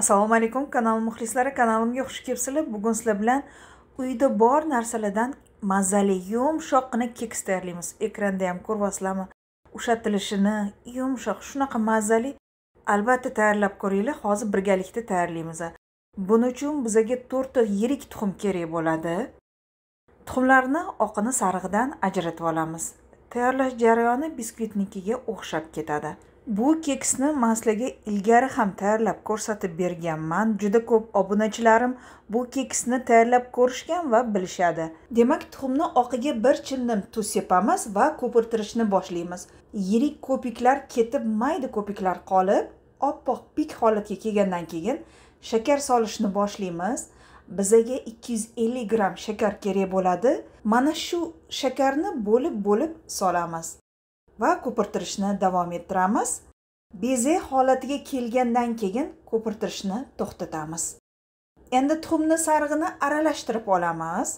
assalomu alaykum kanal muxlislari kanalimga xush kelibsizlar bugun sizlar bilan uyda bor narsalardan mazali yumshoqqina keks tayyorlaymiz ekranda ham ko'ryapsizlarmi ushatilishini yumshoq shunaqa mazali albatta tayyorlab ko'ringlar hozir birgalikda tayyorlaymiz buning uchun bizaga to'rtta yirik tuxum kerak bo'ladi tuxumlarni oqini sarig'idan ajratib olamiz tayyorlash jarayoni biskvitnikiga o'xshab ketadi bu keksni maslaga ilgari ham tayyorlab ko'rsatib berganman juda ko'p obunachilarim bu keksni tayyorlab ko'rishgan va bilishadi demak tuxumni oqiga bir chimdim tuz sepamiz va ko'pirtirishni boshlaymiz yirik ko'piklar ketib mayda ko'piklar qolib oppoq pik holatga kelgandan keyin shakar solishni boshlaymiz bizaga 250 gramm shakar kerak bo'ladi mana shu shakarni bo'lib bo'lib solamiz va ko'pirtirishni davom ettiramiz beze holatiga kelgandan keyin ko'pirtirishni to'xtatamiz endi tuxumni sarig'ini aralashtirib olamiz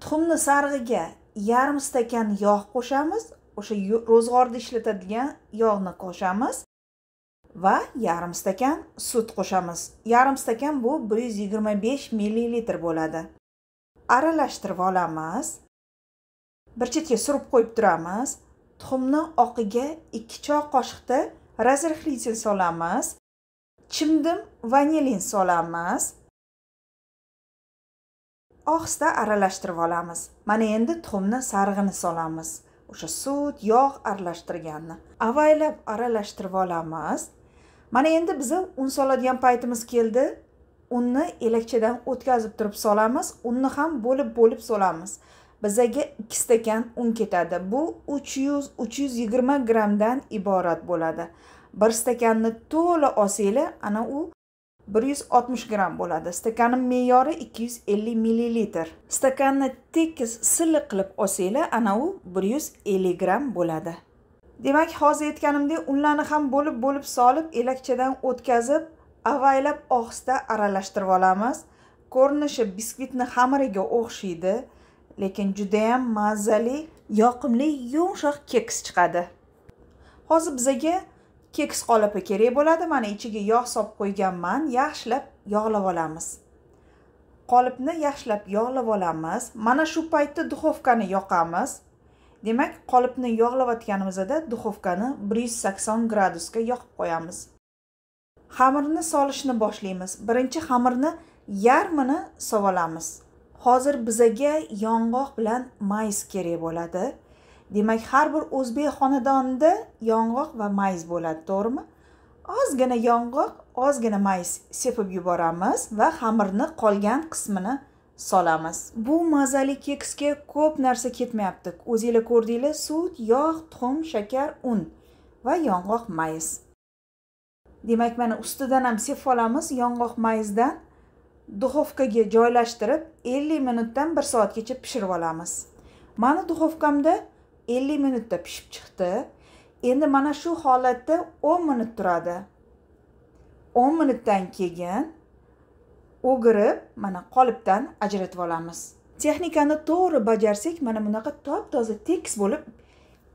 tuxumni sarig'iga yarim stakan yog' qo'shamiz o'sha ro'zg'orda ishlatadigan yog'ni qo'shamiz va yarim stakan sut qo'shamiz yarim stakan bu bir yuz yigirma besh millilitr bo'ladi aralashtirib olamiz bir chetga surib qo'yib turamiz tuxumni oqiga ikki choy qoshiqda razrxlitin solamiz chimdim vanilin solamiz ohista aralashtirib olamiz mana endi tuxumni sarig'ini solamiz o'sha sut yog' aralashtirganni avaylab aralashtirib olamiz mana endi biza un soladigan paytimiz keldi unni elakchadan o'tkazib turib solamiz unni ham bo'lib bo'lib solamiz bizaga ikki stakan un ketadi bu uch yuz uch yuz yigirma grammdan iborat bo'ladi bir stakanni to'la olsanglar ana u bir yuz oltmish gramm bo'ladi stakanni me'yori ikki yuz ellik millilitr stakanni tekis silliq qilib olsanglar ana u bir yuz ellik gramm bo'ladi demak hozir aytganimdek unlarni ham bo'lib bo'lib solib elakchadan o'tkazib avaylab ohista aralashtirib olamiz ko'rinishi biskvitni xamiriga o'xshaydi lekin judayam mazali yoqimli yumshoq keks chiqadi hozir bizaga keks qolipi kerak bo'ladi mana ichiga yog' solib qo'yganman yaxshilab yog'lab olamiz qolipni yaxshilab yog'lab olamiz mana shu paytda duxovkani yoqamiz demak qolipni yog'layotganimizda duxovkani bir yuz sakson gradusga yoqib qo'yamiz xamirni solishni boshlaymiz birinchi xamirni yarmini sovolamiz hozir bizaga yong'oq bilan mayiz kerak bo'ladi demak har bir o'zbek xonadonida yong'oq va mayiz bo'ladi to'g'rimi ozgina yong'oq ozgina mayiz sepib yuboramiz va xamirni qolgan qismini solamiz bu mazali keksga ko'p narsa ketmayapti o'zinglar ko'rdinglar sut yog' tuxum shakar un va yong'oq mayiz demak mana ustidan ham sepib olamiz yong'oq mayizdan duxovkaga joylashtirib 50 minutdan 1 soatgacha pishirib olamiz mani duxovkamda 50 minutda pishib chiqdi endi mana shu holatda 10 minut turadi 10 minutdan keyin o'girib mana qolipdan ajratib olamiz texnikani to'g'ri bajarsak mana bunaqa top toza tekis bo'lib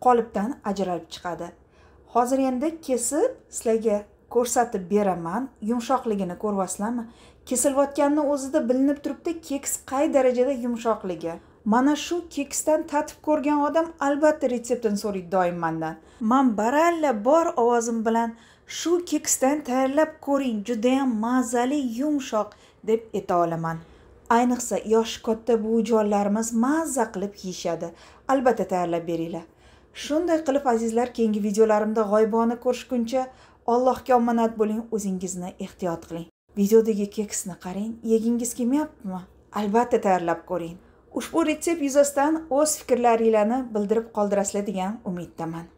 qolipdan ajralib chiqadi hozir endi kesib sizlarga ko'rsatib beraman yumshoqligini ko'ryapsizlarmi kesilayotganini o'zida bilinib turibdi keks qay darajada yumshoqligi mana shu keksdan tatib ko'rgan odam albatta retseptini so'raydi doim mandan man baralla bor ovozim bilan shu keksdan tayyorlab ko'ring judayam mazali yumshoq deb ayta olaman ayniqsa yoshi katta buvijonlarimiz mazza qilib yeyishadi albatta tayyorlab beringlar shunday qilib azizlar keyingi videolarimda g'oyibona ko'rishguncha allohga omonat bo'ling o'zingizni ehtiyot qiling videodagi keksni qarang yegingiz kelmayaptimi albatta tayyorlab ko'ring ushbu retsept yuzasidan o'z fikrlaringlarni bildirib qoldirasizlar degan umiddaman